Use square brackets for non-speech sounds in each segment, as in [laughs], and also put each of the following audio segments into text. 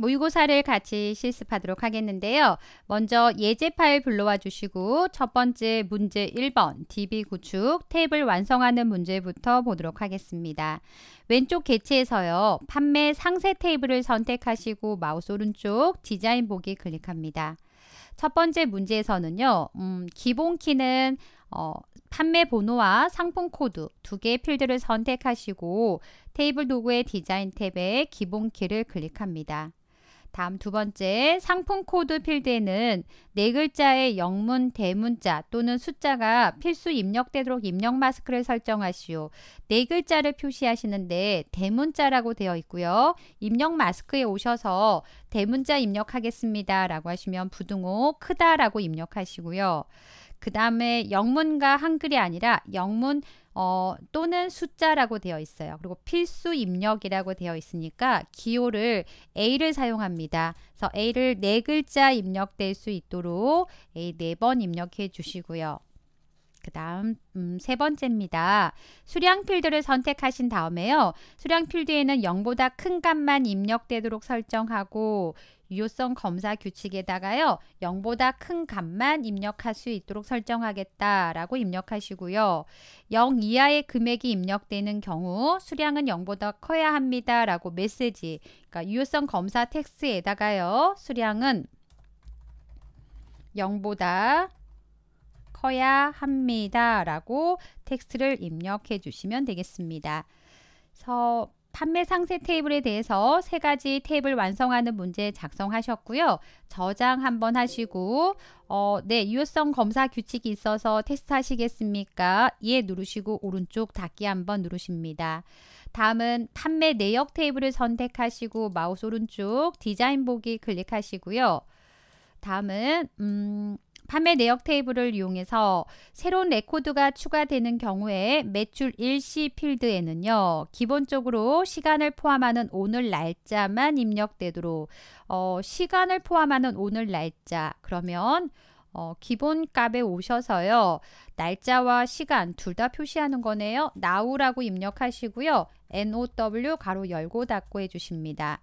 모의고사를 같이 실습하도록 하겠는데요. 먼저 예제 파일 불러와 주시고 첫 번째 문제 1번 DB 구축 테이블 완성하는 문제부터 보도록 하겠습니다. 왼쪽 개체에서요. 판매 상세 테이블을 선택하시고 마우스 오른쪽 디자인 보기 클릭합니다. 첫 번째 문제에서는요. 음, 기본 키는 어, 판매 번호와 상품 코드 두 개의 필드를 선택하시고 테이블 도구의 디자인 탭에 기본 키를 클릭합니다. 다음 두 번째 상품 코드 필드에는 네 글자의 영문, 대문자 또는 숫자가 필수 입력되도록 입력 마스크를 설정하시오. 네 글자를 표시하시는데 대문자라고 되어 있고요. 입력 마스크에 오셔서 대문자 입력하겠습니다. 라고 하시면 부등호 크다라고 입력하시고요. 그 다음에 영문과 한글이 아니라 영문 어, 또는 숫자라고 되어 있어요. 그리고 필수 입력이라고 되어 있으니까 기호를 A를 사용합니다. 그래서 A를 네 글자 입력될 수 있도록 A 네 번 입력해 주시고요. 그 다음 음, 세 번째입니다. 수량 필드를 선택하신 다음에요. 수량 필드에는 0보다 큰 값만 입력되도록 설정하고 유효성 검사 규칙에다가요. 0보다 큰 값만 입력할 수 있도록 설정하겠다라고 입력하시고요. 0 이하의 금액이 입력되는 경우 수량은 0보다 커야 합니다라고 메시지 그러니까 유효성 검사 텍스트에다가요. 수량은 0보다 커야 합니다라고 텍스트를 입력해 주시면 되겠습니다. 그래서 판매 상세 테이블에 대해서 세 가지 테이블 완성하는 문제 작성하셨고요. 저장 한번 하시고 어, 네, 유효성 검사 규칙이 있어서 테스트 하시겠습니까? 예 누르시고 오른쪽 닫기 한번 누르십니다. 다음은 판매 내역 테이블을 선택하시고 마우스 오른쪽 디자인 보기 클릭하시고요. 다음은 음, 판매 내역 테이블을 이용해서 새로운 레코드가 추가되는 경우에 매출 일시 필드에는요. 기본적으로 시간을 포함하는 오늘 날짜만 입력되도록 어, 시간을 포함하는 오늘 날짜 그러면 어, 기본값에 오셔서요. 날짜와 시간 둘 다 표시하는 거네요. now라고 입력하시고요. now 가로 열고 닫고 해주십니다.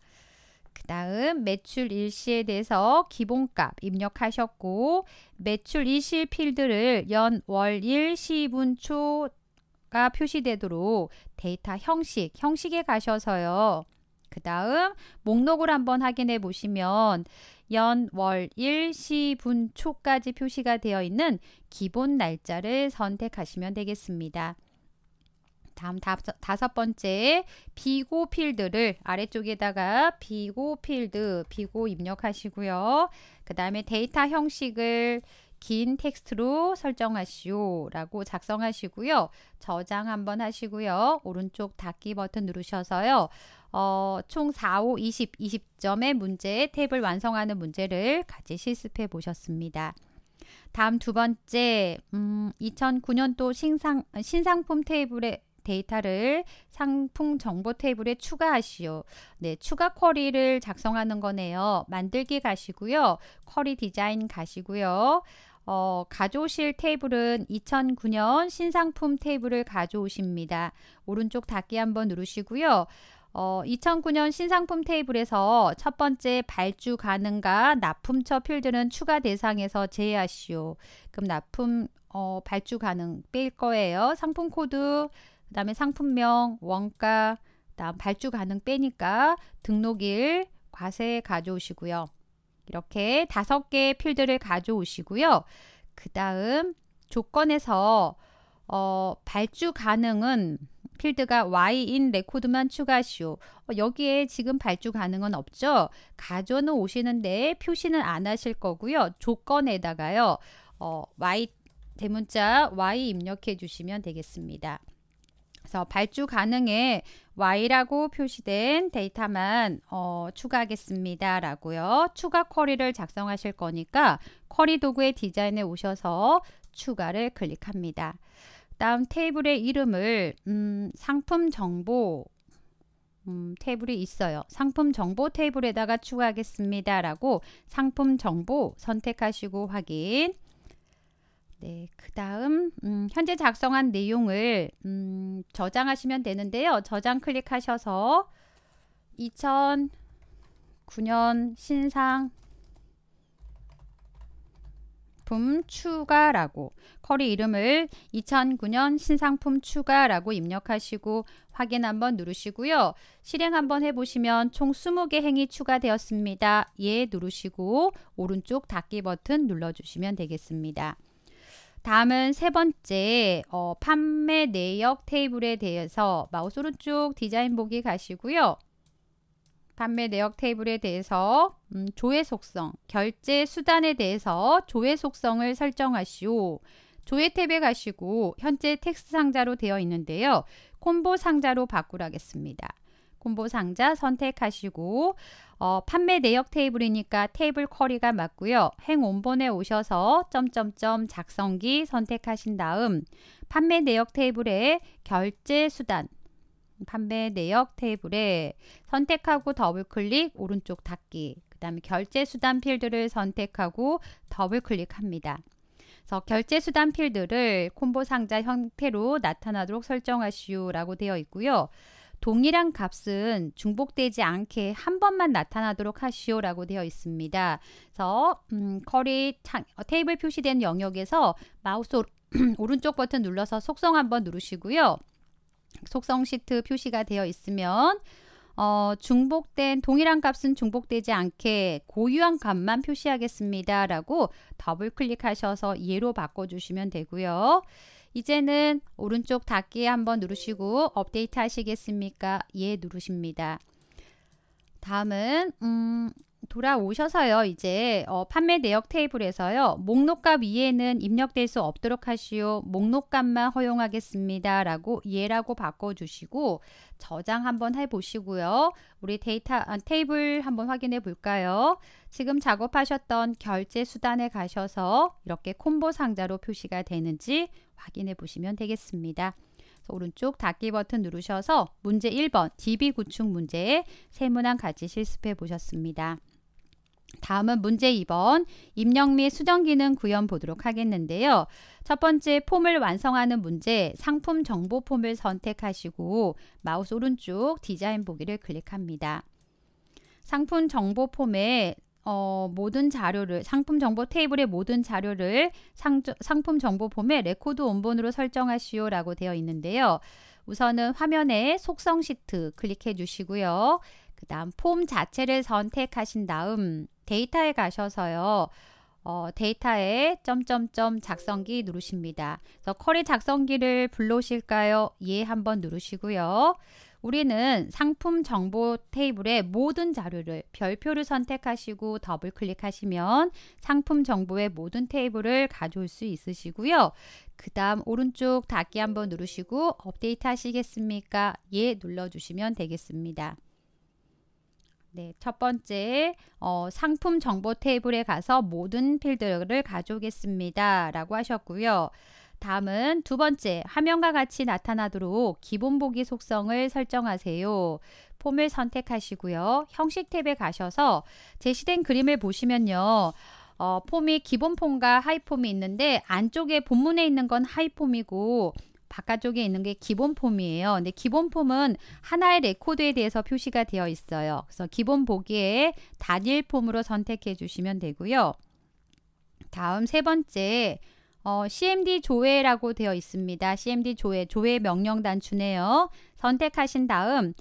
그 다음 매출 일시에 대해서 기본값 입력하셨고 매출 일시 필드를 연, 월, 일, 시, 분, 초가 표시되도록 데이터 형식, 형식에 가셔서요. 그 다음 목록을 한번 확인해 보시면 연, 월, 일, 시, 분, 초까지 표시가 되어 있는 기본 날짜를 선택하시면 되겠습니다. 다음 다, 다섯 번째 비고 필드를 아래쪽에다가 비고 필드 비고 입력하시고요. 그 다음에 데이터 형식을 긴 텍스트로 설정하시오 라고 작성하시고요. 저장 한번 하시고요. 오른쪽 닫기 버튼 누르셔서요. 어, 총 4, 5, 20, 20점의 문제 탭을 완성하는 문제를 같이 실습해 보셨습니다. 다음 두 번째, 음, 2009년도 신상, 신상품 테이블에 데이터를 상품 정보 테이블에 추가하시오. 네, 추가 쿼리를 작성하는 거네요. 만들기 가시고요. 쿼리 디자인 가시고요. 어, 가져오실 테이블은 2009년 신상품 테이블을 가져오십니다. 오른쪽 닫기 한번 누르시고요. 어, 2009년 신상품 테이블에서 첫 번째 발주 가능가 납품처 필드는 추가 대상에서 제외하시오. 그럼 납품 어, 발주 가능 뺄 거예요. 상품 코드 그 다음에 상품명, 원가, 다음 발주 가능 빼니까 등록일, 과세 가져오시고요. 이렇게 다섯 개의 필드를 가져오시고요. 그 다음 조건에서 어, 발주 가능은 필드가 Y인 레코드만 추가시오. 어, 여기에 지금 발주 가능은 없죠. 가져는 오시는데 표시는 안 하실 거고요. 조건에다가요. 어, Y 대문자 Y 입력해 주시면 되겠습니다. 그래서 발주 가능에 Y라고 표시된 데이터만 어, 추가하겠습니다. 라고요. 추가 쿼리를 작성하실 거니까 쿼리 도구의 디자인에 오셔서 추가를 클릭합니다. 다음 테이블의 이름을 음, 상품 정보 음, 테이블이 있어요. 상품 정보 테이블에다가 추가하겠습니다. 라고 상품 정보 선택하시고 확인 네, 그 다음 음, 현재 작성한 내용을 음, 저장하시면 되는데요. 저장 클릭하셔서 2009년 신상 품 추가라고 커리 이름을 2009년 신상품 추가라고 입력하시고 확인 한번 누르시고요. 실행 한번 해보시면 총 20개 행이 추가되었습니다. 예 누르시고 오른쪽 닫기 버튼 눌러주시면 되겠습니다. 다음은 세 번째 어, 판매 내역 테이블에 대해서 마우스 오른쪽 디자인 보기 가시고요. 판매 내역 테이블에 대해서 음, 조회 속성, 결제 수단에 대해서 조회 속성을 설정하시오. 조회 탭에 가시고 현재 텍스트 상자로 되어 있는데요. 콤보 상자로 바꾸라겠습니다. 콤보 상자 선택하시고 어, 판매 내역 테이블이니까 테이블 쿼리가 맞고요. 행 원본에 오셔서 점점점 작성기 선택하신 다음 판매 내역 테이블에 결제 수단 판매 내역 테이블에 선택하고 더블 클릭 오른쪽 닫기 그 다음에 결제 수단 필드를 선택하고 더블 클릭합니다. 그래서 결제 수단 필드를 콤보 상자 형태로 나타나도록 설정하시오라고 되어 있고요. 동일한 값은 중복되지 않게 한 번만 나타나도록 하시오라고 되어 있습니다. 그래서 음, 커리 창, 어, 테이블 표시된 영역에서 마우스 [clears throat] 오른쪽 버튼 눌러서 속성 한번 누르시고요. 속성 시트 표시가 되어 있으면 어, 중복된 동일한 값은 중복되지 않게 고유한 값만 표시하겠습니다. 라고 더블 클릭하셔서 예로 바꿔주시면 되고요. 이제는 오른쪽 닫기 한번 누르시고 업데이트 하시겠습니까? 예 누르십니다. 다음은 음, 돌아오셔서요. 이제 어, 판매 내역 테이블에서요. 목록값 위에는 입력될 수 없도록 하시오. 목록값만 허용하겠습니다. 라고 예라고 바꿔주시고 저장 한번 해보시고요. 우리 데이터 아, 테이블 한번 확인해 볼까요? 지금 작업하셨던 결제 수단에 가셔서 이렇게 콤보 상자로 표시가 되는지 확인해 보시면 되겠습니다. 오른쪽 닫기 버튼 누르셔서 문제 1번 DB 구축 문제에 세문항 같이 실습해 보셨습니다. 다음은 문제 2번 입력 및 수정 기능 구현 보도록 하겠는데요. 첫 번째 폼을 완성하는 문제 상품 정보 폼을 선택하시고 마우스 오른쪽 디자인 보기를 클릭합니다. 상품 정보 폼에 어, 모든 자료를 상품 정보 테이블의 모든 자료를 상, 상품 정보 폼에 레코드 원본으로 설정하시오 라고 되어 있는데요. 우선은 화면에 속성 시트 클릭해 주시고요. 그 다음 폼 자체를 선택하신 다음 데이터에 가셔서요. 어, 데이터에 점점점 작성기 누르십니다. 그래서 쿼리 작성기를 불러오실까요? 예 한번 누르시고요. 우리는 상품 정보 테이블의 모든 자료를 별표를 선택하시고 더블 클릭하시면 상품 정보의 모든 테이블을 가져올 수 있으시고요. 그 다음 오른쪽 닫기 한번 누르시고 업데이트 하시겠습니까? 예 눌러주시면 되겠습니다. 네, 첫 번째 어, 상품 정보 테이블에 가서 모든 필드를 가져오겠습니다. 라고 하셨고요. 다음은 두 번째 화면과 같이 나타나도록 기본 보기 속성을 설정하세요. 폼을 선택하시고요. 형식 탭에 가셔서 제시된 그림을 보시면요. 어, 폼이 기본 폼과 하이 폼이 있는데 안쪽에 본문에 있는 건 하이 폼이고 바깥쪽에 있는 게 기본 폼이에요. 근데 기본 폼은 하나의 레코드에 대해서 표시가 되어 있어요. 그래서 기본 보기에 단일 폼으로 선택해 주시면 되고요. 다음 세 번째 어, CMD 조회라고 되어 있습니다. CMD 조회, 조회 명령 단추네요. 선택하신 다음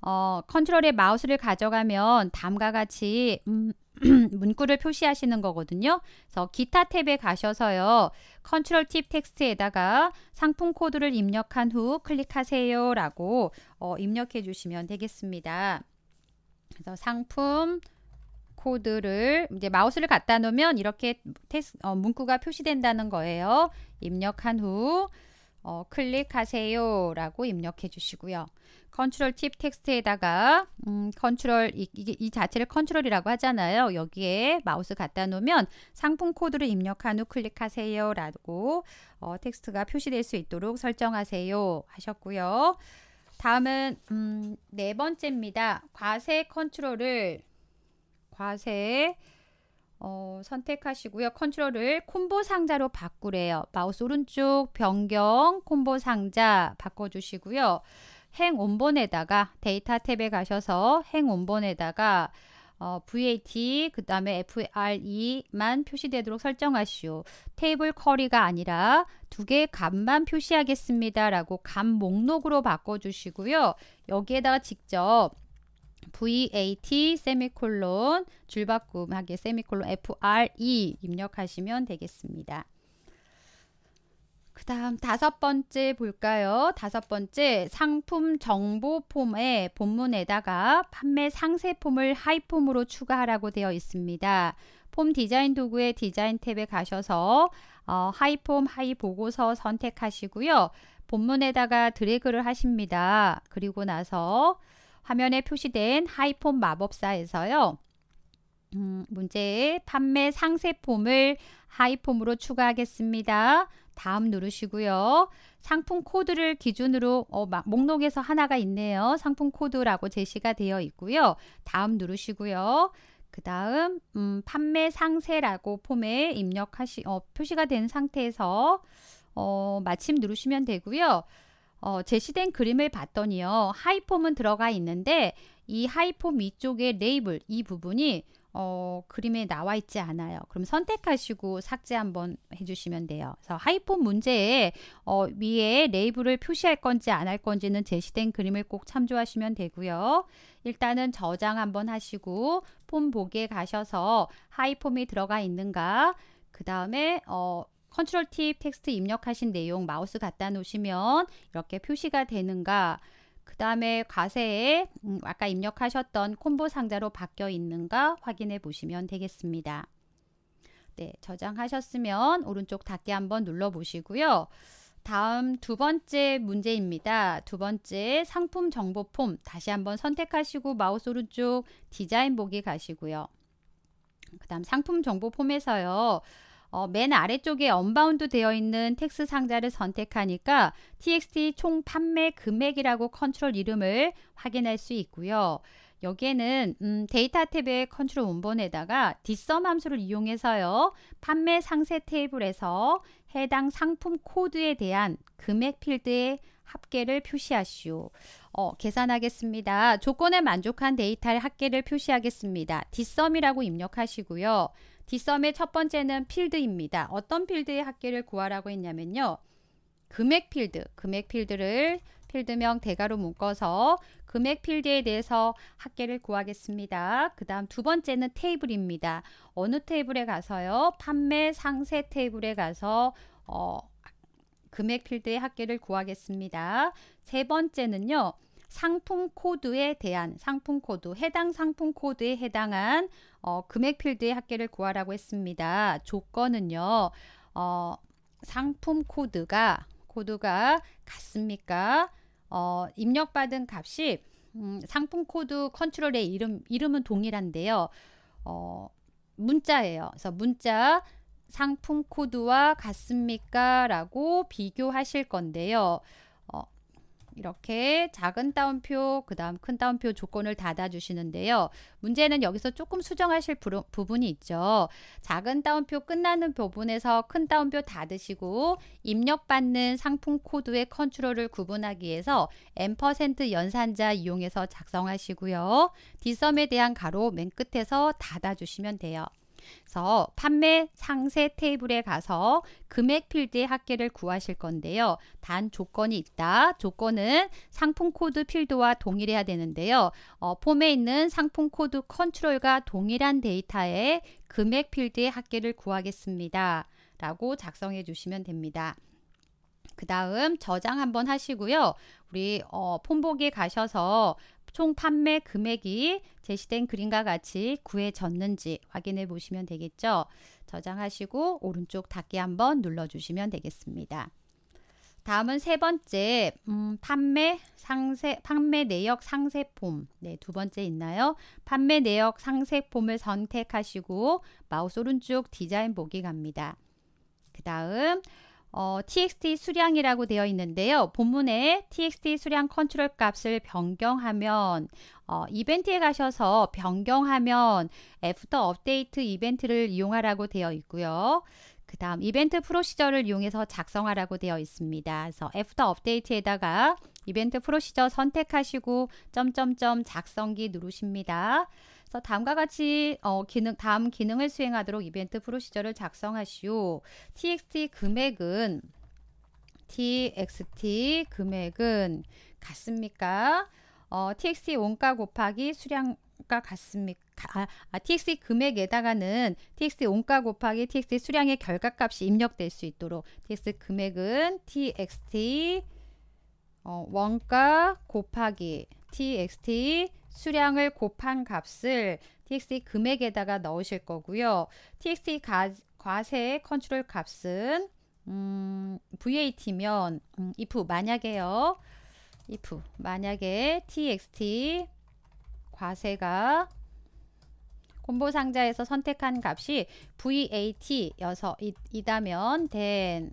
어, 컨트롤의 마우스를 가져가면 다음과 같이 음, [clears throat] 문구를 표시하시는 거거든요. 그래서 기타 탭에 가셔서요. 컨트롤 팁 텍스트에다가 상품 코드를 입력한 후 클릭하세요 라고 어, 입력해 주시면 되겠습니다. 그래서 상품 코드를 이제 마우스를 갖다 놓으면 이렇게 테스 어, 문구가 표시된다는 거예요. 입력한 후 어, 클릭하세요 라고 입력해 주시고요. 컨트롤 팁 텍스트에다가 음, 컨트롤 이, 이, 이 자체를 컨트롤이라고 하잖아요. 여기에 마우스 갖다 놓으면 상품 코드를 입력한 후 클릭하세요 라고 어, 텍스트가 표시될 수 있도록 설정하세요 하셨고요. 다음은 음, 네 번째입니다. 과세 컨트롤을 과세 어, 선택하시고요. 컨트롤을 콤보 상자로 바꾸래요. 마우스 오른쪽 변경 콤보 상자 바꿔주시고요. 행 원본에다가 데이터 탭에 가셔서 행 원본에다가 어, VAT 그 다음에 FRE만 표시되도록 설정하시오. 테이블 커리가 아니라 두 개의 값만 표시하겠습니다. 라고 값 목록으로 바꿔주시고요. 여기에다가 직접 VAT 세미콜론 줄바꿈하게 세미콜론 FRE 입력하시면 되겠습니다. 그 다음 다섯 번째 볼까요? 다섯 번째 상품 정보 폼의 본문에다가 판매 상세 폼을 하이 폼으로 추가하라고 되어 있습니다. 폼 디자인 도구의 디자인 탭에 가셔서 어, 하이 폼, 하이 보고서 선택하시고요. 본문에다가 드래그를 하십니다. 그리고 나서 화면에 표시된 하이폼 마법사에서요. 음, 문제의 판매 상세 폼을 하이폼으로 추가하겠습니다. 다음 누르시고요. 상품 코드를 기준으로 어, 목록에서 하나가 있네요. 상품 코드라고 제시가 되어 있고요. 다음 누르시고요. 그 다음 음, 판매 상세라고 폼에 입력하시 어, 표시가 된 상태에서 어, 마침 누르시면 되고요. 어, 제시된 그림을 봤더니요. 하이폼은 들어가 있는데 이 하이폼 위쪽에 레이블 이 부분이 어, 그림에 나와 있지 않아요. 그럼 선택하시고 삭제 한번 해주시면 돼요. 그래서 하이폼 문제에 어, 위에 레이블을 표시할 건지 안 할 건지는 제시된 그림을 꼭 참조하시면 되고요. 일단은 저장 한번 하시고 폼 보기에 가셔서 하이폼이 들어가 있는가 그 다음에 어, 컨트롤 팁 텍스트 입력하신 내용 마우스 갖다 놓으시면 이렇게 표시가 되는가 그 다음에 과세에 음, 아까 입력하셨던 콤보 상자로 바뀌어 있는가 확인해 보시면 되겠습니다. 네, 저장하셨으면 오른쪽 닫기 한번 눌러 보시고요. 다음 두 번째 문제입니다. 두 번째 상품 정보 폼 다시 한번 선택하시고 마우스 오른쪽 디자인 보기 가시고요. 그 다음 상품 정보 폼에서요. 어, 맨 아래쪽에 언바운드 되어 있는 텍스 상자를 선택하니까 TXT 총 판매 금액이라고 컨트롤 이름을 확인할 수 있고요. 여기에는 음, 데이터 탭의 컨트롤 원본에다가 뒷섬 함수를 이용해서요. 판매 상세 테이블에서 해당 상품 코드에 대한 금액 필드의 합계를 표시하시오. 어, 계산하겠습니다. 조건에 만족한 데이터의 합계를 표시하겠습니다. 뒷섬이라고 입력하시고요. 디썸의 첫 번째는 필드입니다. 어떤 필드의 합계를 구하라고 했냐면요. 금액 필드, 금액 필드를 필드명 대가로 묶어서 금액 필드에 대해서 합계를 구하겠습니다. 그 다음 두 번째는 테이블입니다. 어느 테이블에 가서요? 판매 상세 테이블에 가서 어, 금액 필드의 합계를 구하겠습니다. 세 번째는요. 상품 코드에 대한 상품 코드, 해당 상품 코드에 해당한 어, 금액 필드의 합계를 구하라고 했습니다. 조건은요. 어, 상품 코드가 코드가 같습니까? 어, 입력받은 값이 음, 상품 코드 컨트롤의 이름 이름은 동일한데요. 어, 문자예요. 그래서 문자 상품 코드와 같습니까? 라고 비교하실 건데요. 이렇게 작은 따옴표 그 다음 큰 따옴표 조건을 닫아 주시는데요. 문제는 여기서 조금 수정하실 부, 부분이 있죠. 작은 따옴표 끝나는 부분에서 큰 따옴표 닫으시고 입력받는 상품 코드의 컨트롤을 구분하기 위해서 n% 연산자 이용해서 작성하시고요. 디썸에 대한 가로 맨 끝에서 닫아 주시면 돼요. 그래서 판매 상세 테이블에 가서 금액 필드의 합계를 구하실 건데요. 단 조건이 있다. 조건은 상품 코드 필드와 동일해야 되는데요. 어, 폼에 있는 상품 코드 컨트롤과 동일한 데이터에 금액 필드의 합계를 구하겠습니다. 라고 작성해 주시면 됩니다. 그 다음 저장 한번 하시고요. 우리 어, 폼보에 가셔서 총 판매 금액이 제시된 그림과 같이 구해졌는지 확인해 보시면 되겠죠. 저장하시고 오른쪽 닫기 한번 눌러주시면 되겠습니다. 다음은 세 번째 음, 판매 상세 판매 내역 상세 폼. 네, 두 번째 있나요? 판매 내역 상세 폼을 선택하시고 마우스 오른쪽 디자인 보기 갑니다. 그다음 어, txt 수량이라고 되어 있는데요. 본문에 txt 수량 컨트롤 값을 변경하면 어, 이벤트에 가셔서 변경하면 애프터 업데이트 이벤트를 이용하라고 되어 있고요. 그 다음 이벤트 프로시저를 이용해서 작성하라고 되어 있습니다. 그래서 애프터 업데이트에다가 이벤트 프로시저 선택하시고 점점점 작성기 누르십니다. 그래서 다음과 같이 어, 기능 다음 기능을 수행하도록 이벤트 프로시저를 작성하시오. txt 금액은 txt 금액은 같습니까? 어, txt 원가 곱하기 수량 가 같습니까? 아, 아, txt 금액에다가는 txt 원가 곱하기 txt 수량의 결과값이 입력될 수 있도록 txt 금액은 txt 어, 원가 곱하기 txt 수량을 곱한 값을 txt 금액에다가 넣으실 거고요. txt 가, 과세 컨트롤 값은 음, vat면 음, if 만약에요. if 만약에 txt 과세가 콤보 상자에서 선택한 값이 VAT여서 이, 다면된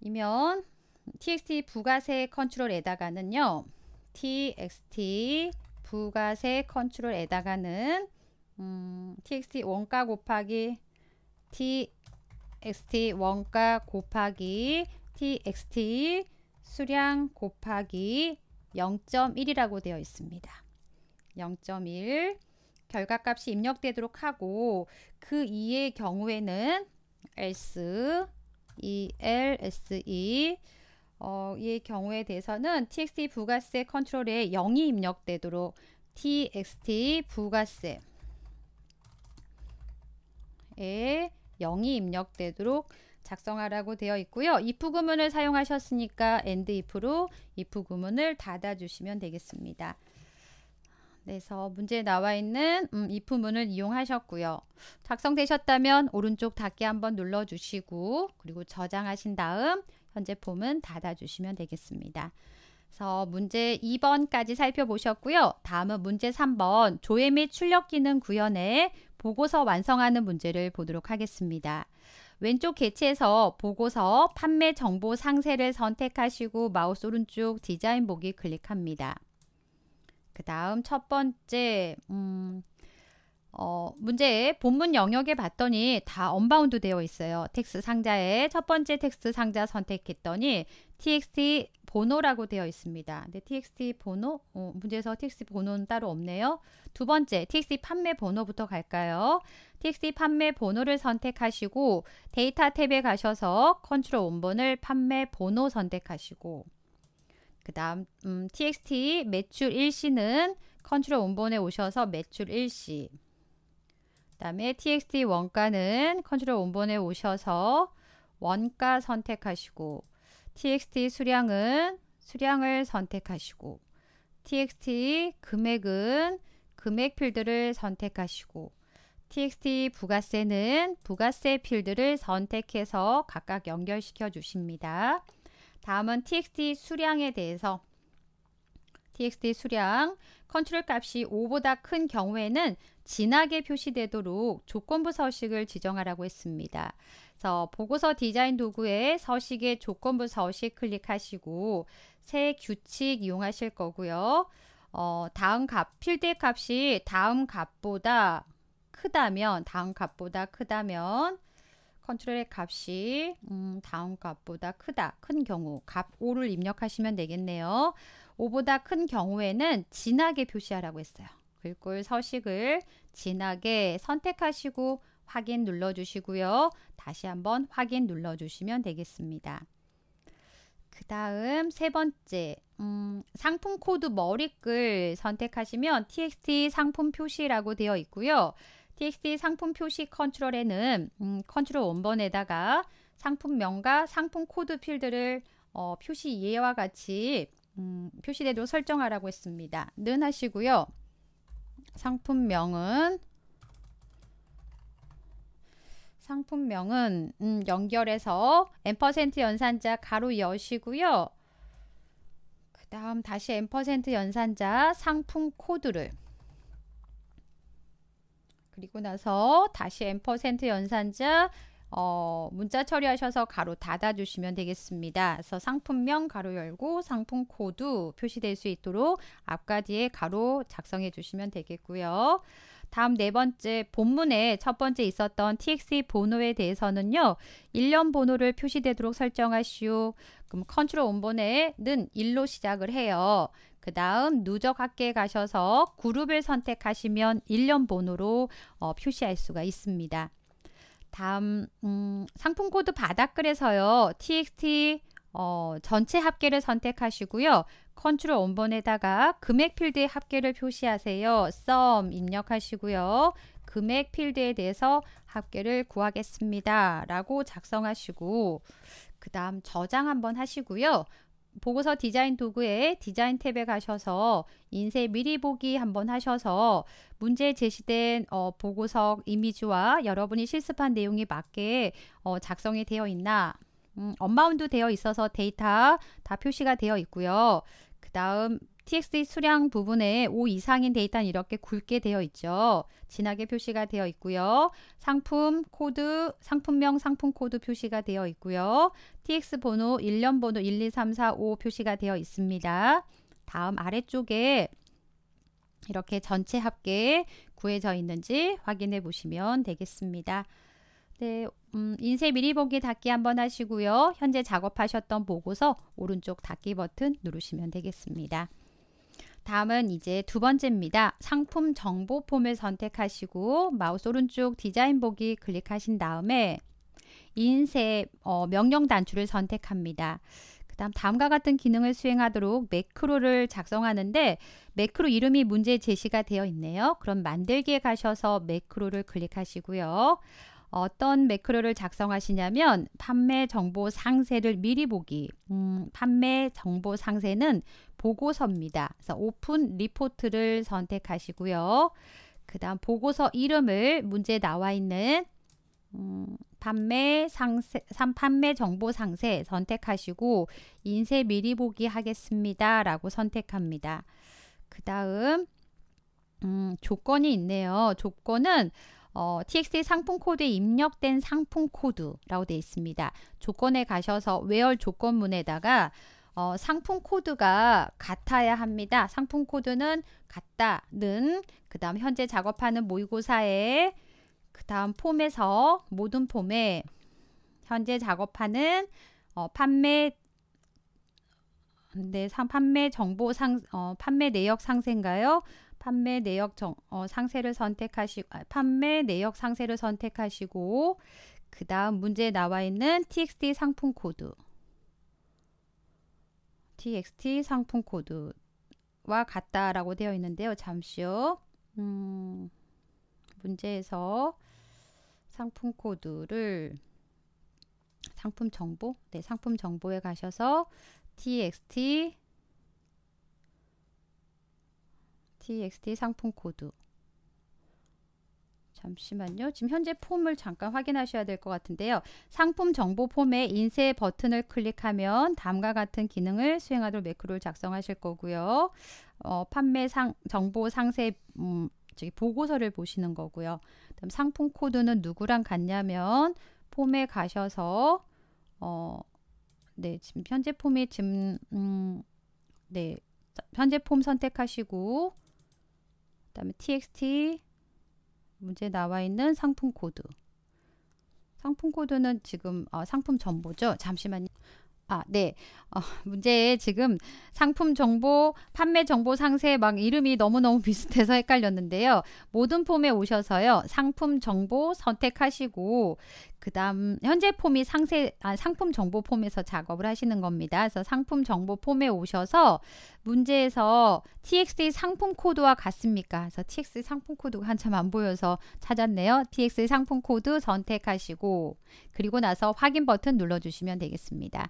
이면 txt 부가세 컨트롤에다가는요. txt 부가세 컨트롤에다가는 음, txt 원가 곱하기 txt 원가 곱하기 txt 수량 곱하기 0.1이라고 되어 있습니다. 0.1 결과값이 입력되도록 하고 그 이의 경우에는 else, el, se 어, 이 경우에 대해서는 txt 부가세 컨트롤에 0이 입력되도록 txt 부가세 에 0이 입력되도록 작성하라고 되어 있고요. if 구문을 사용하셨으니까 and if로 if 구문을 닫아주시면 되겠습니다. 그래서 문제에 나와 있는 음, if 문을 이용하셨고요. 작성되셨다면 오른쪽 닫기 한번 눌러주시고 그리고 저장하신 다음 현재 폼은 닫아주시면 되겠습니다. 그래서 문제 2번까지 살펴보셨고요. 다음은 문제 3번 조회 및 출력 기능 구현에 보고서 완성하는 문제를 보도록 하겠습니다. 왼쪽 개체에서 보고서 판매 정보 상세를 선택하시고 마우스 오른쪽 디자인 보기 클릭합니다. 그 다음 첫 번째 음, 어, 문제 본문 영역에 봤더니 다 언바운드 되어 있어요. 텍스트 상자에 첫 번째 텍스트 상자 선택했더니 txt 번호라고 되어 있습니다. 근데 txt 번호 어, 문제에서 txt 번호는 따로 없네요. 두 번째 txt 판매 번호부터 갈까요? txt 판매 번호를 선택하시고 데이터 탭에 가셔서 컨트롤 원본을 판매 번호 선택하시고 그 다음 음, txt 매출 일시는 컨트롤 원본에 오셔서 매출 일시 다음에 txt 원가는 컨트롤 원본에 오셔서 원가 선택하시고 txt 수량은 수량을 선택하시고 txt 금액은 금액 필드를 선택하시고 txt 부가세는 부가세 필드를 선택해서 각각 연결시켜 주십니다. 다음은 txt 수량에 대해서 txt 수량 컨트롤 값이 5보다 큰 경우에는 진하게 표시되도록 조건부 서식을 지정하라고 했습니다. 그래서 보고서 디자인 도구에 서식의 조건부 서식 클릭하시고 새 규칙 이용하실 거고요. 어, 다음 값, 필드 값이 다음 값보다 크다면 다음 값보다 크다면 컨트롤의 값이 음, 다음 값보다 크다 큰 경우 값 5를 입력하시면 되겠네요. 5보다큰 경우에는 진하게 표시하라고 했어요. 글꼴 서식을 진하게 선택하시고 확인 눌러주시고요. 다시 한번 확인 눌러주시면 되겠습니다. 그 다음 세 번째 음, 상품 코드 머리글 선택하시면 txt 상품 표시라고 되어 있고요. txt 상품 표시 컨트롤에는 음, 컨트롤 원번에다가 상품명과 상품 코드 필드를 어, 표시 예와 같이 음, 표시대도 설정하라고 했습니다. 는 하시고요. 상품명은 상품명은 음, 연결해서 n% 연산자 가로 여시고요. 그 다음 다시 n% 연산자 상품 코드를 그리고 나서 다시 n% 연산자 어, 문자 처리하셔서 가로 닫아주시면 되겠습니다. 그래서 상품명 가로 열고 상품 코드 표시될 수 있도록 앞과 뒤에 가로 작성해 주시면 되겠고요. 다음 네 번째 본문에 첫 번째 있었던 txt 번호에 대해서는요. 일련 번호를 표시되도록 설정하시오. 그럼 컨트롤 원본에는 1로 시작을 해요. 그 다음 누적 학계에 가셔서 그룹을 선택하시면 일련 번호로 어, 표시할 수가 있습니다. 다음 음, 상품 코드 바닥글에서요. txt 어, 전체 합계를 선택하시고요. 컨트롤 원본에다가 금액 필드의 합계를 표시하세요. sum 입력하시고요. 금액 필드에 대해서 합계를 구하겠습니다. 라고 작성하시고 그 다음 저장 한번 하시고요. 보고서 디자인 도구에 디자인 탭에 가셔서 인쇄 미리 보기 한번 하셔서 문제 제시된 어, 보고서 이미지와 여러분이 실습한 내용에 맞게 어, 작성이 되어 있나 음, 업마운드 되어 있어서 데이터 다 표시가 되어 있고요. 그 다음 TXT 수량 부분에 5 이상인 데이터는 이렇게 굵게 되어 있죠. 진하게 표시가 되어 있고요. 상품 코드, 상품명, 상품 코드 표시가 되어 있고요. TX 번호, 일련 번호 1, 2, 3, 4, 5 표시가 되어 있습니다. 다음 아래쪽에 이렇게 전체 합계 구해져 있는지 확인해 보시면 되겠습니다. 네, 음, 인쇄 미리 보기 닫기 한번 하시고요. 현재 작업하셨던 보고서 오른쪽 닫기 버튼 누르시면 되겠습니다. 다음은 이제 두 번째입니다. 상품 정보 폼을 선택하시고 마우스 오른쪽 디자인 보기 클릭하신 다음에 인쇄 어, 명령 단추를 선택합니다. 그 다음 다음과 같은 기능을 수행하도록 매크로를 작성하는데 매크로 이름이 문제 제시가 되어 있네요. 그럼 만들기에 가셔서 매크로를 클릭하시고요. 어떤 매크로를 작성하시냐면 판매 정보 상세를 미리 보기 음, 판매 정보 상세는 보고서입니다. 그래서 오픈 리포트를 선택하시고요. 그 다음 보고서 이름을 문제에 나와 있는 음, 판매 상세, 삼, 판매 정보 상세 선택하시고 인쇄 미리 보기 하겠습니다. 라고 선택합니다. 그 다음 음, 조건이 있네요. 조건은 어, txt 상품 코드에 입력된 상품 코드라고 되어 있습니다. 조건에 가셔서 외열 조건문에다가 어, 상품 코드가 같아야 합니다. 상품 코드는 같다는 그 다음 현재 작업하는 모의고사에 그 다음 폼에서 모든 폼에 현재 작업하는 어, 판매 네, 상, 판매 정보 상 어, 판매 내역 상세인가요? 판매 내역 정, 어, 상세를 선택하시 아, 판매 내역 상세를 선택하시고 그 다음 문제에 나와 있는 txt 상품 코드 txt 상품 코드와 같다라고 되어 있는데요. 잠시요. 음, 문제에서 상품 코드를 상품 정보, 네, 상품 정보에 가셔서 txt txt 상품 코드 잠시만요. 지금 현재 폼을 잠깐 확인하셔야 될 것 같은데요. 상품 정보 폼에 인쇄 버튼을 클릭하면 다음과 같은 기능을 수행하도록 매크로를 작성하실 거고요. 어, 판매 상, 정보 상세 음, 저기 보고서를 보시는 거고요. 그다음 상품 코드는 누구랑 같냐면 폼에 가셔서 어, 네 지금 현재 폼이 지금 음, 네 현재 폼 선택하시고 그 다음에 txt 문제 나와 있는 상품 코드 상품 코드는 지금 어, 상품 정보죠 잠시만요 아, 네. 어, [laughs] 문제에 지금 상품 정보, 판매 정보 상세 막 이름이 너무너무 [laughs] 비슷해서 헷갈렸는데요. 모든 폼에 오셔서요. 상품 정보 선택하시고 그다음 현재 폼이 상세 아, 상품 정보 폼에서 작업을 하시는 겁니다. 그래서 상품 정보 폼에 오셔서 문제에서 TXT 상품 코드와 같습니까? 그래서 TXT 상품 코드가 한참 안 보여서 찾았네요. TXT 상품 코드 선택하시고 그리고 나서 확인 버튼 눌러 주시면 되겠습니다.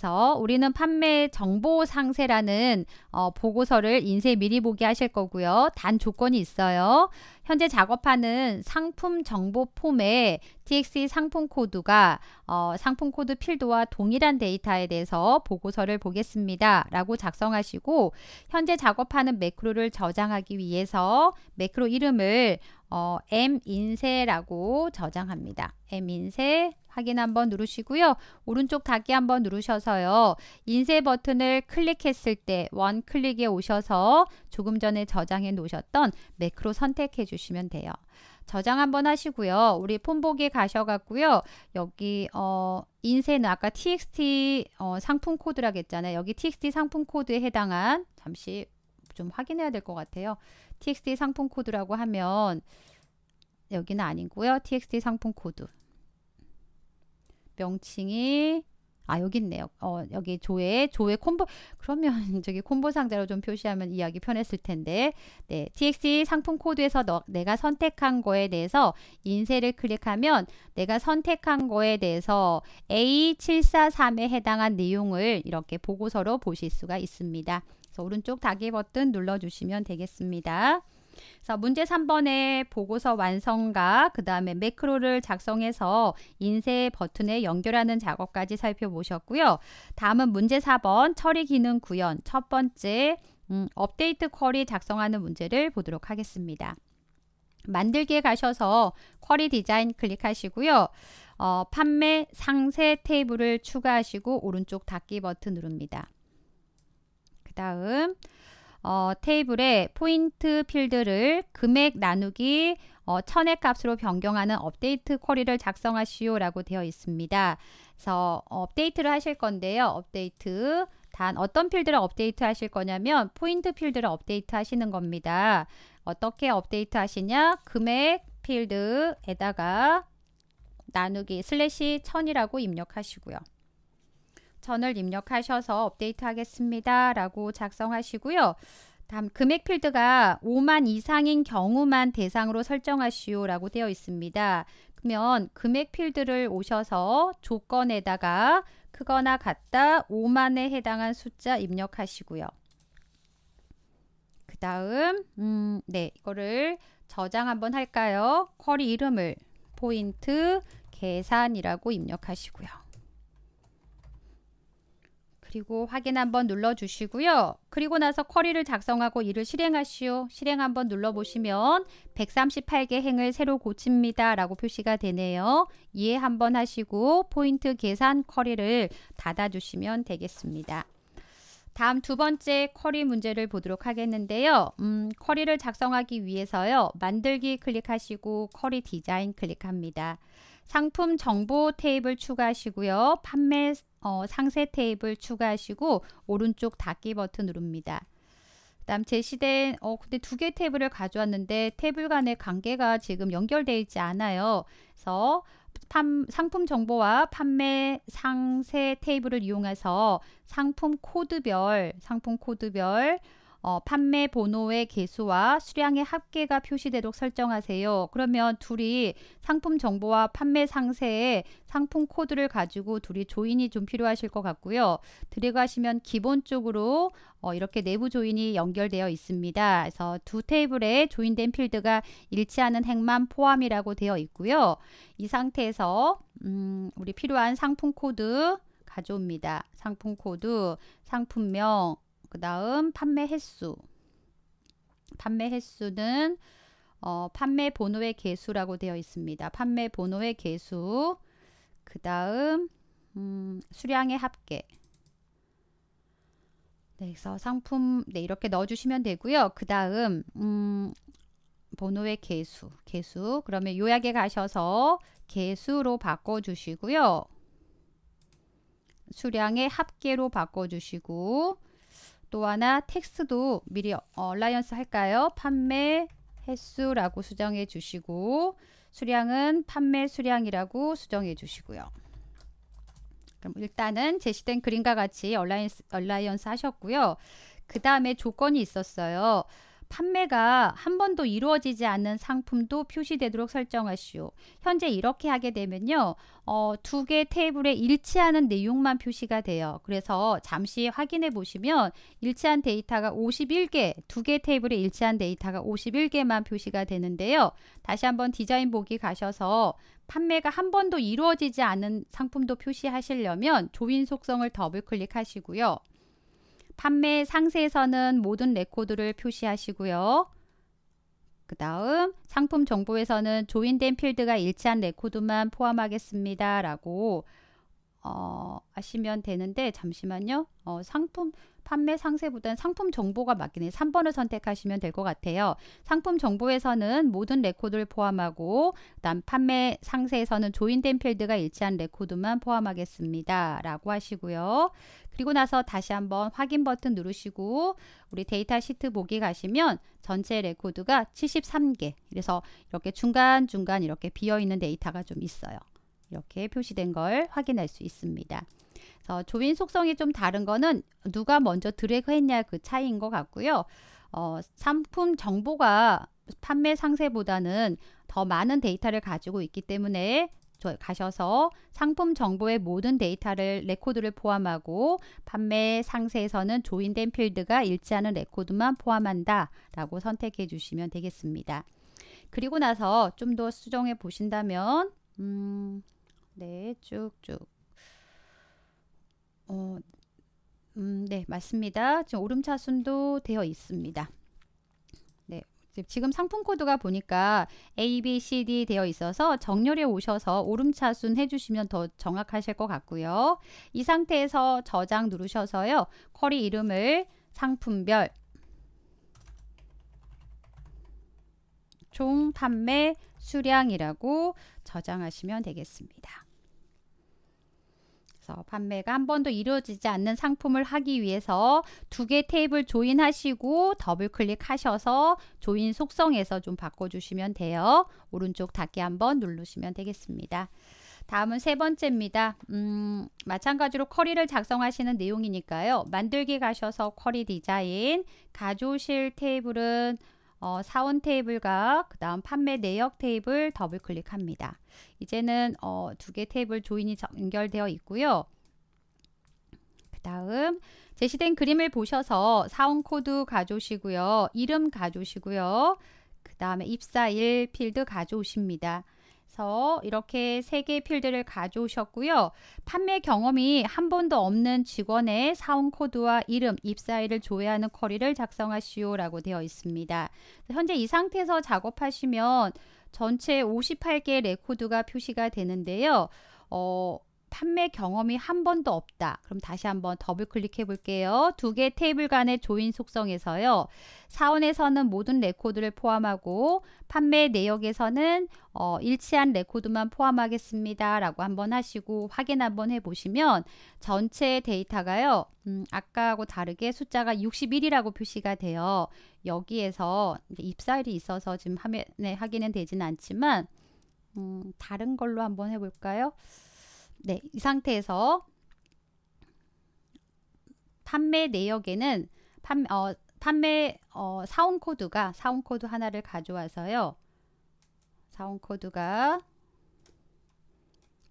그래서 우리는 판매 정보 상세라는 어, 보고서를 인쇄 미리 보기 하실 거고요. 단 조건이 있어요. 현재 작업하는 상품 정보 폼에 TXT 상품 코드가 어, 상품 코드 필드와 동일한 데이터에 대해서 보고서를 보겠습니다. 라고 작성하시고 현재 작업하는 매크로를 저장하기 위해서 매크로 이름을 어, M인쇄라고 저장합니다. M인쇄 확인 한번 누르시고요. 오른쪽 닫기 한번 누르셔서요. 인쇄 버튼을 클릭했을 때 원클릭에 오셔서 조금 전에 저장해 놓으셨던 매크로 선택해 주시면 돼요. 저장 한번 하시고요. 우리 폰보기에 가셔갖고요. 여기 어, 인쇄는 아까 txt 어, 상품 코드라고 했잖아요. 여기 txt 상품 코드에 해당한 잠시 좀 확인해야 될 것 같아요. txt 상품 코드라고 하면 여기는 아니고요. txt 상품 코드 명칭이 아 여기 있네요. 어 여기 조회 조회 콤보 그러면 [laughs] 저기 콤보 상자로 좀 표시하면 이야기 편했을 텐데 네 txt 상품 코드에서 너, 내가 선택한 거에 대해서 인쇄를 클릭하면 내가 선택한 거에 대해서 A743에 해당한 내용을 이렇게 보고서로 보실 수가 있습니다. 그래서 오른쪽 닫기 버튼 눌러주시면 되겠습니다. 자, 문제 3번에 보고서 완성과 그 다음에 매크로를 작성해서 인쇄 버튼에 연결하는 작업까지 살펴보셨고요. 다음은 문제 4번 처리 기능 구현 첫 번째 음, 업데이트 쿼리 작성하는 문제를 보도록 하겠습니다. 만들기에 가셔서 쿼리 디자인 클릭하시고요. 어, 판매 상세 테이블을 추가하시고 오른쪽 닫기 버튼 누릅니다. 다음 어, 테이블에 포인트 필드를 금액 나누기 어, 천의 값으로 변경하는 업데이트 쿼리를 작성하시오 라고 되어 있습니다. 그래서 업데이트를 하실 건데요. 업데이트 단 어떤 필드를 업데이트 하실 거냐면 포인트 필드를 업데이트 하시는 겁니다. 어떻게 업데이트 하시냐 금액 필드에다가 나누기 슬래시 천이라고 입력하시고요. 전을 입력하셔서 업데이트하겠습니다. 라고 작성하시고요. 다음 금액 필드가 5만 이상인 경우만 대상으로 설정하시오 라고 되어 있습니다. 그러면 금액 필드를 오셔서 조건에다가 크거나 같다 5만에 해당한 숫자 입력하시고요. 그 다음 음, 네 이거를 저장 한번 할까요? 쿼리 이름을 포인트 계산이라고 입력하시고요. 그리고 확인 한번 눌러주시고요. 그리고 나서 쿼리를 작성하고 이를 실행하시오. 실행 한번 눌러보시면 138개 행을 새로 고칩니다. 라고 표시가 되네요. 이해 한번 하시고 포인트 계산 쿼리를 닫아주시면 되겠습니다. 다음 두 번째 쿼리 문제를 보도록 하겠는데요. 음, 쿼리를 작성하기 위해서요. 만들기 클릭하시고 쿼리 디자인 클릭합니다. 상품 정보 테이블 추가하시고요. 판매 어, 상세 테이블 추가하시고 오른쪽 닫기 버튼 누릅니다. 그 다음 제시된 어 근데 두 개 테이블을 가져왔는데 테이블 간의 관계가 지금 연결되어 있지 않아요. 그래서 판, 상품 정보와 판매 상세 테이블을 이용해서 상품 코드별 상품 코드별 어, 판매 번호의 개수와 수량의 합계가 표시되도록 설정하세요. 그러면 둘이 상품 정보와 판매 상세에 상품 코드를 가지고 둘이 조인이 좀 필요하실 것 같고요. 들어가시면 기본적으로 어, 이렇게 내부 조인이 연결되어 있습니다. 그래서 두 테이블에 조인된 필드가 일치하는 행만 포함이라고 되어 있고요. 이 상태에서 음, 우리 필요한 상품 코드 가져옵니다. 상품 코드, 상품명, 그 다음 판매 횟수 판매 횟수는 어, 판매 번호의 개수라고 되어 있습니다. 판매 번호의 개수 그 다음 음, 수량의 합계 네, 그래서 상품 네, 이렇게 넣어주시면 되고요. 그 다음 음, 번호의 개수 개수 그러면 요약에 가셔서 개수로 바꿔주시고요. 수량의 합계로 바꿔주시고 또하나 텍스도 미리 얼라이언스 어, 할까요? 판매 횟수라고 수정해 주시고 수량은 판매 수량이라고 수정해 주시고요. 그럼 일단은 제시된 그림과 같이 얼라이언스, 얼라이언스 하셨고요. 그 다음에 조건이 있었어요. 판매가 한 번도 이루어지지 않는 상품도 표시되도록 설정하시오. 현재 이렇게 하게 되면요. 어, 두개 테이블에 일치하는 내용만 표시가 돼요. 그래서 잠시 확인해 보시면 일치한 데이터가 51개, 두 개 테이블에 일치한 데이터가 51개만 표시가 되는데요. 다시 한번 디자인 보기 가셔서 판매가 한 번도 이루어지지 않은 상품도 표시하시려면 조인 속성을 더블 클릭하시고요. 판매 상세에서는 모든 레코드를 표시하시고요. 그 다음 상품 정보에서는 조인된 필드가 일치한 레코드만 포함하겠습니다. 라고 어, 아시면 되는데 잠시만요. 어, 상품 판매 상세보다는 상품 정보가 맞긴 해요. 3번을 선택하시면 될 것 같아요. 상품 정보에서는 모든 레코드를 포함하고 그다음 판매 상세에서는 조인된 필드가 일치한 레코드만 포함하겠습니다. 라고 하시고요. 그리고 나서 다시 한번 확인 버튼 누르시고 우리 데이터 시트 보기 가시면 전체 레코드가 73개 그래서 이렇게 중간중간 이렇게 비어있는 데이터가 좀 있어요. 이렇게 표시된 걸 확인할 수 있습니다. 그래서 조인 속성이 좀 다른 거는 누가 먼저 드래그했냐 그 차이인 것 같고요. 어, 상품 정보가 판매 상세보다는 더 많은 데이터를 가지고 있기 때문에 가셔서 상품 정보의 모든 데이터를 레코드를 포함하고 판매 상세에서는 조인된 필드가 일치하는 레코드만 포함한다 라고 선택해 주시면 되겠습니다. 그리고 나서 좀 더 수정해 보신다면 음, 네, 쭉쭉. 어, 음, 네, 맞습니다. 지금 오름차순도 되어 있습니다. 네, 지금 상품 코드가 보니까 A, B, C, D 되어 있어서 정렬에 오셔서 오름차순 해주시면 더 정확하실 것 같고요. 이 상태에서 저장 누르셔서요. 커리 이름을 상품별 총 판매 수량이라고 저장하시면 되겠습니다. 그래서 판매가 한 번도 이루어지지 않는 상품을 하기 위해서 두 개 테이블 조인하시고 더블 클릭하셔서 조인 속성에서 좀 바꿔주시면 돼요. 오른쪽 닫기 한번 누르시면 되겠습니다. 다음은 세 번째입니다. 음, 마찬가지로 쿼리를 작성하시는 내용이니까요. 만들기 가셔서 쿼리 디자인, 가져오실 테이블은 어, 사원 테이블과 그 다음 판매 내역 테이블 더블 클릭합니다. 이제는 어, 두 개 테이블 조인이 연결되어 있고요. 그 다음 제시된 그림을 보셔서 사원 코드 가져오시고요. 이름 가져오시고요. 그 다음에 입사일 필드 가져오십니다. 해서 이렇게 3개 필드를 가져오셨고요. 판매 경험이 한 번도 없는 직원의 사원 코드와 이름, 입사일을 조회하는 쿼리를 작성하시오라고 되어 있습니다. 현재 이 상태에서 작업하시면 전체 58개 레코드가 표시가 되는데요. 어, 판매 경험이 한 번도 없다. 그럼 다시 한번 더블 클릭해 볼게요. 두 개 테이블 간의 조인 속성에서요. 사원에서는 모든 레코드를 포함하고 판매 내역에서는 어, 일치한 레코드만 포함하겠습니다. 라고 한번 하시고 확인 한번 해보시면 전체 데이터가요. 음, 아까하고 다르게 숫자가 61이라고 표시가 돼요. 여기에서 입사일이 있어서 지금 화면에 확인은 되진 않지만 음, 다른 걸로 한번 해볼까요? 네, 이 상태에서 판매 내역에는 판, 어, 판매 어, 사온 코드가 사온 코드 하나를 가져와서요. 사온 코드가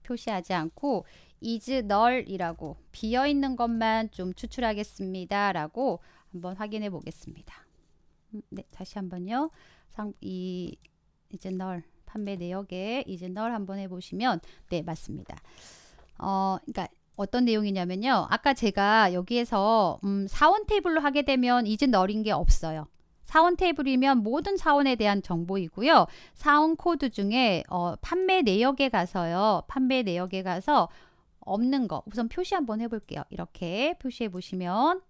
표시하지 않고 is null이라고 비어있는 것만 좀 추출하겠습니다. 라고 한번 확인해 보겠습니다. 음, 네, 다시 한번요. 상, 이, 이제 널 판매 내역에 이제 널 한번 해보시면 네 맞습니다. 어, 그러니까 어떤 내용이냐면요. 아까 제가 여기에서 음, 사원 테이블로 하게 되면 이젠 어린 게 없어요. 사원 테이블이면 모든 사원에 대한 정보이고요. 사원 코드 중에 어, 판매 내역에 가서요. 판매 내역에 가서 없는 거 우선 표시 한번 해볼게요. 이렇게 표시해 보시면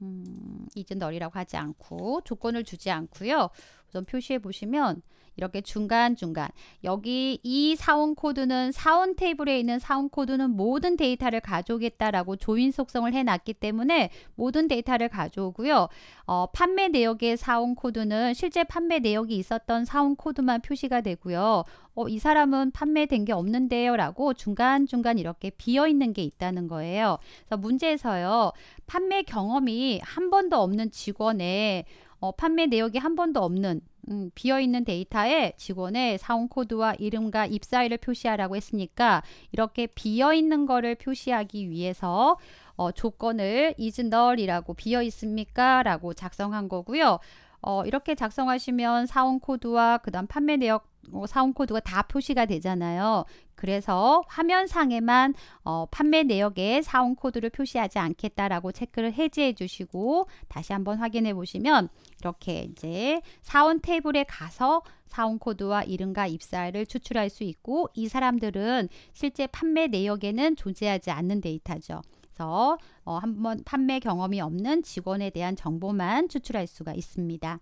음, 이젠 널리라고 하지 않고 조건을 주지 않고요. 우선 표시해 보시면 이렇게 중간중간 여기 이 사원 코드는 사원 테이블에 있는 사원 코드는 모든 데이터를 가져오겠다라고 조인 속성을 해놨기 때문에 모든 데이터를 가져오고요. 어, 판매 내역의 사원 코드는 실제 판매 내역이 있었던 사원 코드만 표시가 되고요. 어, 이 사람은 판매된 게 없는데요 라고 중간중간 이렇게 비어있는 게 있다는 거예요. 그래서 문제에서요. 판매 경험이 한 번도 없는 직원의 어, 판매 내역이 한 번도 없는 음, 비어있는 데이터에 직원의 사원 코드와 이름과 입사일을 표시하라고 했으니까 이렇게 비어있는 거를 표시하기 위해서 어, 조건을 is null이라고 비어있습니까? 라고 작성한 거고요. 어, 이렇게 작성하시면 사원 코드와 그 다음 판매 내역 어, 사원 코드가 다 표시가 되잖아요. 그래서 화면 상에만 어, 판매 내역에 사원 코드를 표시하지 않겠다라고 체크를 해제해 주시고 다시 한번 확인해 보시면 이렇게 이제 사원 테이블에 가서 사원 코드와 이름과 입사를 추출할 수 있고 이 사람들은 실제 판매 내역에는 존재하지 않는 데이터죠. 그래서 어, 한번 판매 경험이 없는 직원에 대한 정보만 추출할 수가 있습니다.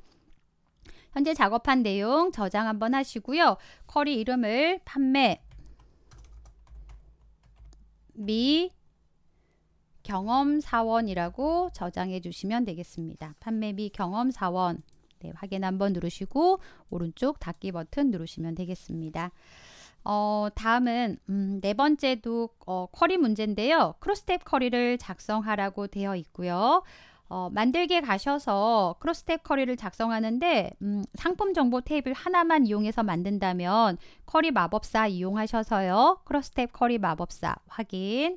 현재 작업한 내용 저장 한번 하시고요. 쿼리 이름을 판매 미 경험사원이라고 저장해 주시면 되겠습니다. 판매 미 경험사원 네, 확인 한번 누르시고 오른쪽 닫기 버튼 누르시면 되겠습니다. 어, 다음은 음, 네 번째도 어, 쿼리 문제인데요. 크로스탭 쿼리를 작성하라고 되어 있고요. 어, 만들기에 가셔서 크로스탭 커리를 작성하는데 음, 상품 정보 테이블 하나만 이용해서 만든다면 커리 마법사 이용하셔서요. 크로스탭 커리 마법사 확인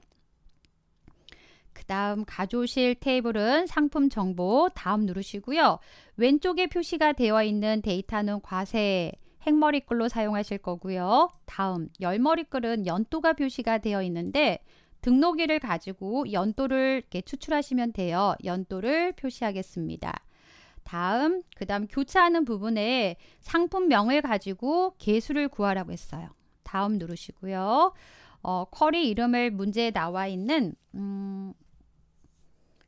그 다음 가져오실 테이블은 상품 정보 다음 누르시고요. 왼쪽에 표시가 되어 있는 데이터는 과세 행머리글로 사용하실 거고요. 다음 열머리글은 연도가 표시가 되어 있는데 등록일을 가지고 연도를 이렇게 추출하시면 돼요. 연도를 표시하겠습니다. 다음 그 다음 교차하는 부분에 상품명을 가지고 개수를 구하라고 했어요. 다음 누르시고요. 어, 커리 이름을 문제에 나와 있는 음,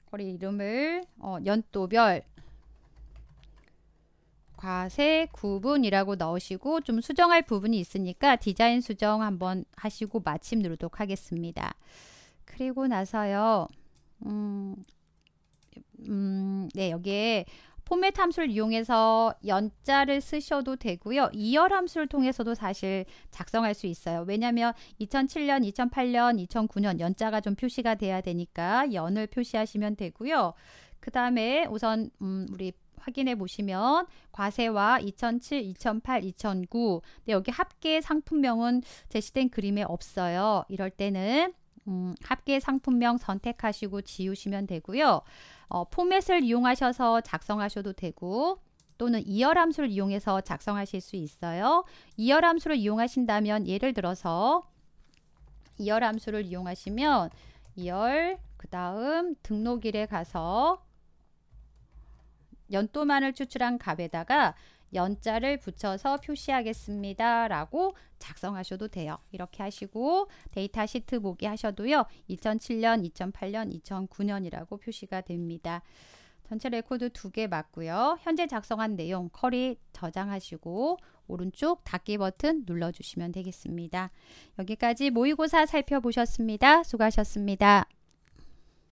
커리 이름을 어, 연도별 과세 구분이라고 넣으시고 좀 수정할 부분이 있으니까 디자인 수정 한번 하시고 마침 누르도록 하겠습니다. 그리고 나서요. 음, 음, 네, 여기에 포맷 함수를 이용해서 연자를 쓰셔도 되고요. 이열 함수를 통해서도 사실 작성할 수 있어요. 왜냐하면 2007년, 2008년, 2009년 연자가 좀 표시가 돼야 되니까 연을 표시하시면 되고요. 그 다음에 우선 음, 우리 확인해 보시면 과세와 2007, 2008, 2009 근데 여기 합계 상품명은 제시된 그림에 없어요. 이럴 때는 음, 합계 상품명 선택하시고 지우시면 되고요. 어, 포맷을 이용하셔서 작성하셔도 되고 또는 이열 함수를 이용해서 작성하실 수 있어요. 이열 함수를 이용하신다면 예를 들어서 이열 함수를 이용하시면 이열 그 다음 등록일에 가서 연도만을 추출한 값에다가 연자를 붙여서 표시하겠습니다. 라고 작성하셔도 돼요. 이렇게 하시고 데이터 시트 보기 하셔도요. 2007년, 2008년, 2009년이라고 표시가 됩니다. 전체 레코드 두 개 맞고요. 현재 작성한 내용 커리 저장하시고 오른쪽 닫기 버튼 눌러주시면 되겠습니다. 여기까지 모의고사 살펴보셨습니다. 수고하셨습니다.